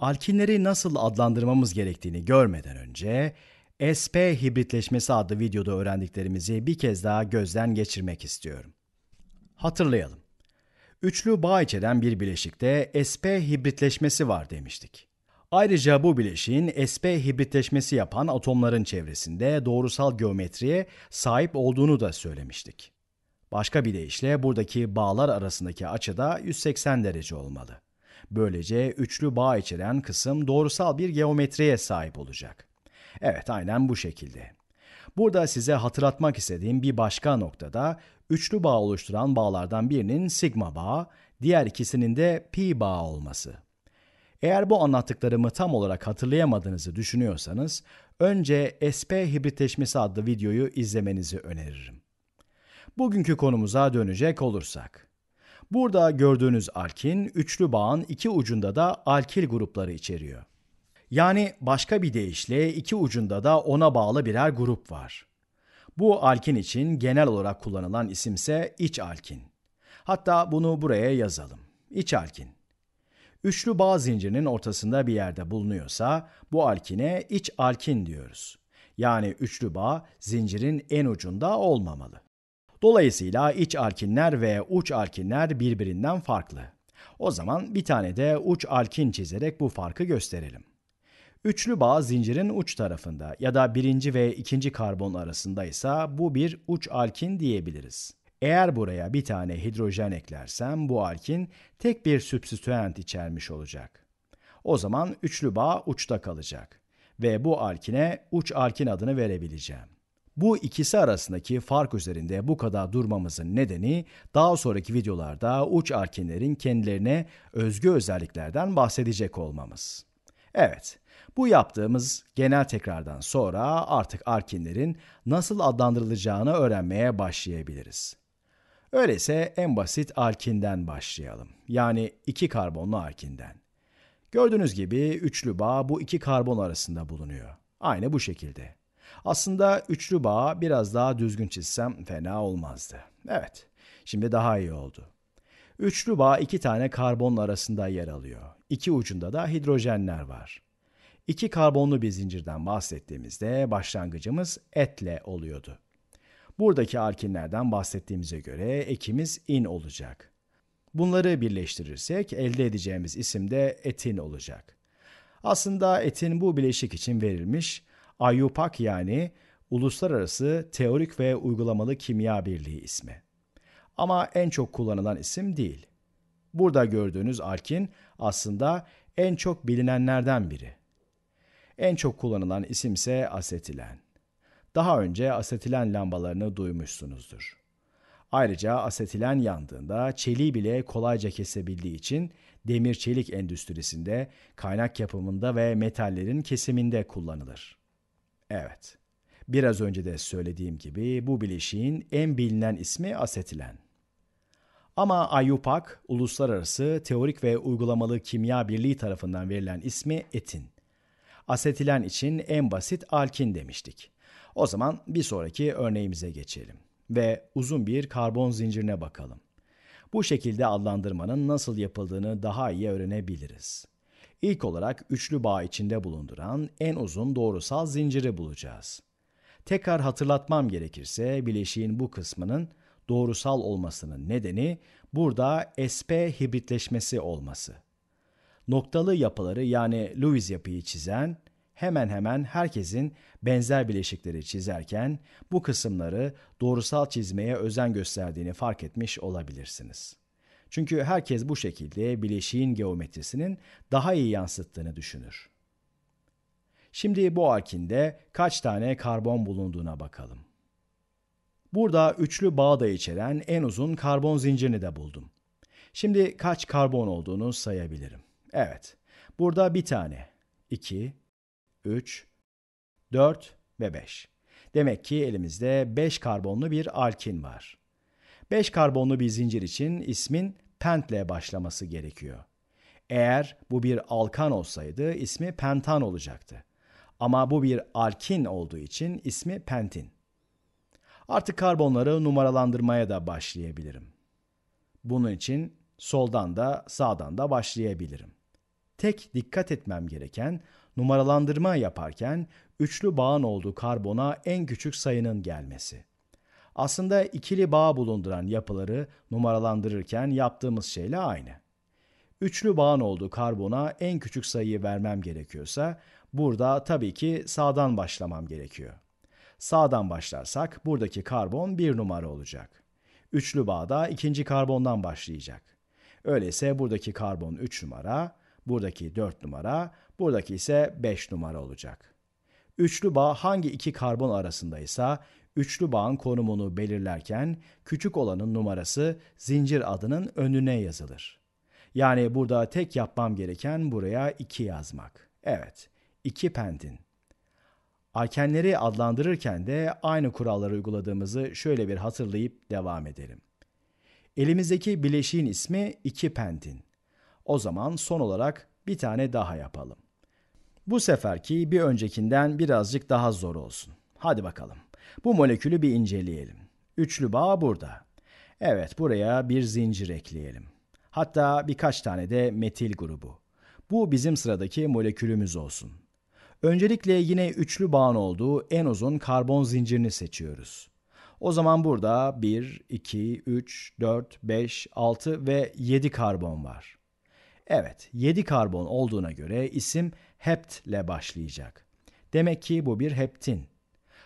alkinleri nasıl adlandırmamız gerektiğini görmeden önce SP hibritleşmesi adlı videoda öğrendiklerimizi bir kez daha gözden geçirmek istiyorum. Hatırlayalım. Üçlü bağ içeren bir bileşikte SP hibritleşmesi var demiştik. Ayrıca bu bileşiğin SP hibritleşmesi yapan atomların çevresinde doğrusal geometriye sahip olduğunu da söylemiştik. Başka bir deyişle buradaki bağlar arasındaki açı da 180 derece olmalı. Böylece üçlü bağ içeren kısım doğrusal bir geometriye sahip olacak. Evet aynen bu şekilde. Burada size hatırlatmak istediğim bir başka noktada üçlü bağ oluşturan bağlardan birinin sigma bağı, diğer ikisinin de pi bağı olması. Eğer bu anlattıklarımı tam olarak hatırlayamadığınızı düşünüyorsanız, önce SP hibritleşmesi adlı videoyu izlemenizi öneririm. Bugünkü konumuza dönecek olursak. Burada gördüğünüz alkin üçlü bağın iki ucunda da alkil grupları içeriyor. Yani başka bir deyişle iki ucunda da ona bağlı birer grup var. Bu alkin için genel olarak kullanılan isimse iç alkin. Hatta bunu buraya yazalım. İç alkin. Üçlü bağ zincirinin ortasında bir yerde bulunuyorsa bu alkine iç alkin diyoruz. Yani üçlü bağ zincirin en ucunda olmamalı. Dolayısıyla iç alkinler ve uç alkinler birbirinden farklı. O zaman bir tane de uç alkin çizerek bu farkı gösterelim. Üçlü bağ zincirin uç tarafında ya da birinci ve ikinci karbon arasında ise bu bir uç alkin diyebiliriz. Eğer buraya bir tane hidrojen eklersem bu alkin tek bir sübstitüent içermiş olacak. O zaman üçlü bağ uçta kalacak ve bu alkine uç alkin adını verebileceğim. Bu ikisi arasındaki fark üzerinde bu kadar durmamızın nedeni daha sonraki videolarda uç arkenlerin kendilerine özgü özelliklerden bahsedecek olmamız. Evet, bu yaptığımız genel tekrardan sonra artık arkenlerin nasıl adlandırılacağını öğrenmeye başlayabiliriz. Öyleyse en basit alkinden başlayalım. Yani iki karbonlu alkinden. Gördüğünüz gibi üçlü bağ bu iki karbon arasında bulunuyor. Aynı bu şekilde. Aslında üçlü bağı biraz daha düzgün çizsem fena olmazdı. Evet, şimdi daha iyi oldu. Üçlü bağ iki tane karbon arasında yer alıyor. İki ucunda da hidrojenler var. İki karbonlu bir zincirden bahsettiğimizde başlangıcımız etle oluyordu. Buradaki alkinlerden bahsettiğimize göre ekimiz in olacak. Bunları birleştirirsek elde edeceğimiz isim de etin olacak. Aslında etin bu bileşik için verilmiş IUPAC yani Uluslararası Teorik ve Uygulamalı Kimya Birliği ismi. Ama en çok kullanılan isim değil. Burada gördüğünüz alkin aslında en çok bilinenlerden biri. En çok kullanılan isim ise asetilen. Daha önce asetilen lambalarını duymuşsunuzdur. Ayrıca asetilen yandığında çeliği bile kolayca kesebildiği için demir çelik endüstrisinde, kaynak yapımında ve metallerin kesiminde kullanılır. Evet. Biraz önce de söylediğim gibi bu bileşiğin en bilinen ismi asetilen. Ama IUPAC, Uluslararası Teorik ve Uygulamalı Kimya Birliği tarafından verilen ismi etin. Asetilen için en basit alkin demiştik. O zaman bir sonraki örneğimize geçelim ve uzun bir karbon zincirine bakalım. Bu şekilde adlandırmanın nasıl yapıldığını daha iyi öğrenebiliriz. İlk olarak üçlü bağ içinde bulunduran en uzun doğrusal zinciri bulacağız. Tekrar hatırlatmam gerekirse bileşiğin bu kısmının doğrusal olmasının nedeni burada SP hibritleşmesi olması. Noktalı yapıları yani Lewis yapıyı çizen hemen hemen herkesin benzer bileşikleri çizerken bu kısımları doğrusal çizmeye özen gösterdiğini fark etmiş olabilirsiniz. Çünkü herkes bu şekilde bileşiğin geometrisinin daha iyi yansıttığını düşünür. Şimdi bu arkinde kaç tane karbon bulunduğuna bakalım. Burada üçlü bağ da içeren en uzun karbon zincirini de buldum. Şimdi kaç karbon olduğunu sayabilirim. Evet, burada bir tane, iki, üç, dört ve beş. Demek ki elimizde beş karbonlu bir alkin var. 5 karbonlu bir zincir için ismin pentle başlaması gerekiyor. Eğer bu bir alkan olsaydı ismi pentan olacaktı. Ama bu bir alkin olduğu için ismi pentin. Artık karbonları numaralandırmaya da başlayabilirim. Bunun için soldan da sağdan da başlayabilirim. Tek dikkat etmem gereken numaralandırma yaparken üçlü bağın olduğu karbona en küçük sayının gelmesi. Aslında ikili bağ bulunduran yapıları numaralandırırken yaptığımız şeyle aynı. Üçlü bağın olduğu karbona en küçük sayıyı vermem gerekiyorsa burada tabii ki sağdan başlamam gerekiyor. Sağdan başlarsak buradaki karbon bir numara olacak. Üçlü bağda ikinci karbondan başlayacak. Öyleyse buradaki karbon 3 numara, buradaki 4 numara, buradaki ise 5 numara olacak. Üçlü bağ hangi iki karbon arasındaysa üçlü bağın konumunu belirlerken küçük olanın numarası zincir adının önüne yazılır. Yani burada tek yapmam gereken buraya 2 yazmak. Evet, 2 pentin. Akenleri adlandırırken de aynı kuralları uyguladığımızı şöyle bir hatırlayıp devam edelim. Elimizdeki bileşiğin ismi 2 pentin. O zaman son olarak bir tane daha yapalım. Bu seferki bir öncekinden birazcık daha zor olsun. Hadi bakalım. Bu molekülü bir inceleyelim. Üçlü bağ burada. Evet, buraya bir zincir ekleyelim. Hatta birkaç tane de metil grubu. Bu bizim sıradaki molekülümüz olsun. Öncelikle yine üçlü bağın olduğu en uzun karbon zincirini seçiyoruz. O zaman burada 1, 2, 3, 4, 5, 6 ve 7 karbon var. Evet, 7 karbon olduğuna göre isim hept ile başlayacak. Demek ki bu bir heptin.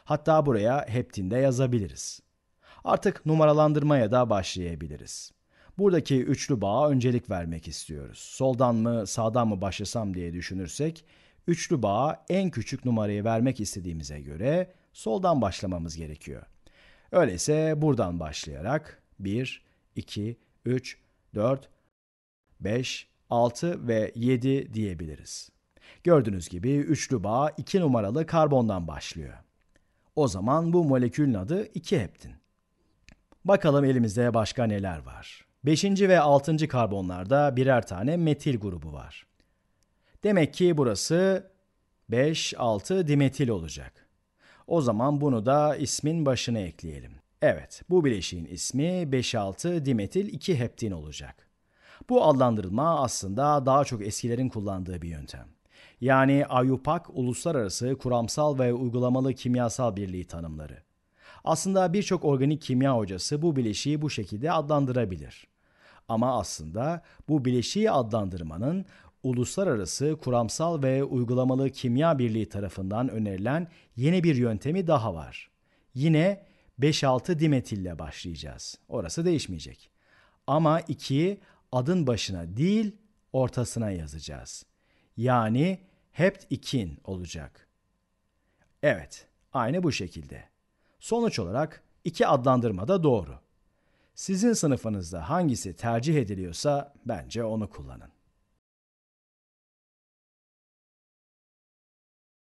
Hatta buraya heptin de yazabiliriz. Artık numaralandırmaya da başlayabiliriz. Buradaki üçlü bağa öncelik vermek istiyoruz. Soldan mı sağdan mı başlasam diye düşünürsek üçlü bağa en küçük numarayı vermek istediğimize göre soldan başlamamız gerekiyor. Öyleyse buradan başlayarak 1, 2, 3, 4, 5, 6 ve 7 diyebiliriz. Gördüğünüz gibi üçlü bağ 2 numaralı karbondan başlıyor. O zaman bu molekülün adı 2 heptin. Bakalım elimizde başka neler var. 5. ve 6. karbonlarda birer tane metil grubu var. Demek ki burası 5, 6 dimetil olacak. O zaman bunu da ismin başına ekleyelim. Evet, bu bileşiğin ismi 5,6 dimetil 2 heptin olacak. Bu adlandırılma aslında daha çok eskilerin kullandığı bir yöntem. Yani IUPAC Uluslararası Kuramsal ve Uygulamalı Kimyasal Birliği tanımları. Aslında birçok organik kimya hocası bu bileşiği bu şekilde adlandırabilir. Ama aslında bu bileşiği adlandırmanın Uluslararası Kuramsal ve Uygulamalı Kimya Birliği tarafından önerilen yeni bir yöntemi daha var. Yine 5-6 dimetille başlayacağız. Orası değişmeyecek. Ama 2'yi adın başına değil ortasına yazacağız.'' yani hept ikin olacak. Evet, aynı bu şekilde. Sonuç olarak iki adlandırma da doğru. Sizin sınıfınızda hangisi tercih ediliyorsa bence onu kullanın.